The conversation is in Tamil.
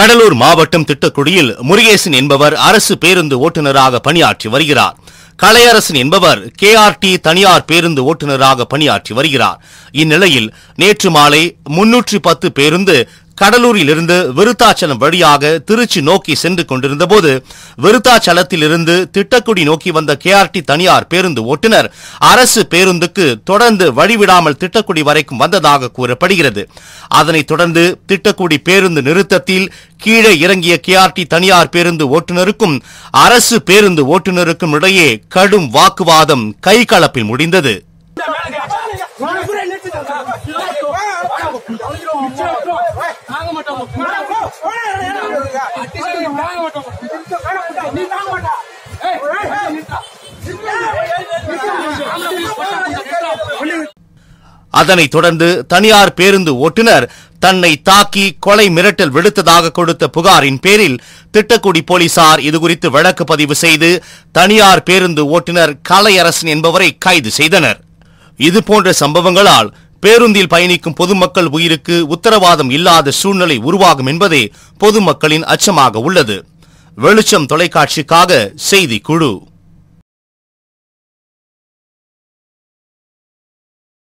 கடலூர் மாவட்டம் திட்டக்குடியில் முருகேசன் என்பவர் அரசு பேருந்து ஓட்டுநராக பணியாற்றி வருகிறார் கலையரசன் என்பவர் கேஆர்டி தனியார் பேருந்து ஓட்டுநராக பணியாற்றி வருகிறார் இந்நிலையில் நேற்று மாலை முன்னூற்றி பத்து பேருந்து கடலூரிலிருந்து விருத்தாச்சலம் வழியாக திருச்சி நோக்கி சென்று கொண்டிருந்த போது விருத்தாச்சலத்திலிருந்து திட்டக்குடி நோக்கி வந்த கேஆர்டி தனியார் பேருந்து ஓட்டுநர் அரசு பேருந்துக்கு தொடர்ந்து வழிவிடாமல் திட்டக்குடி வரைக்கும் வந்ததாக கூறப்படுகிறது அதனைத் தொடர்ந்து திட்டக்குடி பேருந்து நிறுத்தத்தில் கீழே இறங்கிய கேஆர்டி தனியார் பேருந்து ஓட்டுநருக்கும் அரசு பேருந்து ஓட்டுநருக்கும் இடையே கடும் வாக்குவாதம் கைகலப்பில் முடிந்தது அதனைத் தொடர்ந்து தனியார் பேருந்து ஓட்டுநர் தன்னை தாக்கி கொலை மிரட்டல் விடுத்ததாக கொடுத்த புகாரின் பேரில் திட்டக்குடி போலீசார் இதுகுறித்து வழக்கு பதிவு செய்து தனியார் பேருந்து ஓட்டுநர் கலையரசன் என்பவரை கைது செய்தனர் இதுபோன்ற சம்பவங்களால் பேருந்தில் பயணிக்கும் பொதுமக்கள் உயிருக்கு உத்தரவாதம் இல்லாத சூழ்நிலை உருவாகும் என்பதே பொதுமக்களின் அச்சமாக உள்ளது வெளிச்சம் தொலைக்காட்சிக்காக செய்தி குழு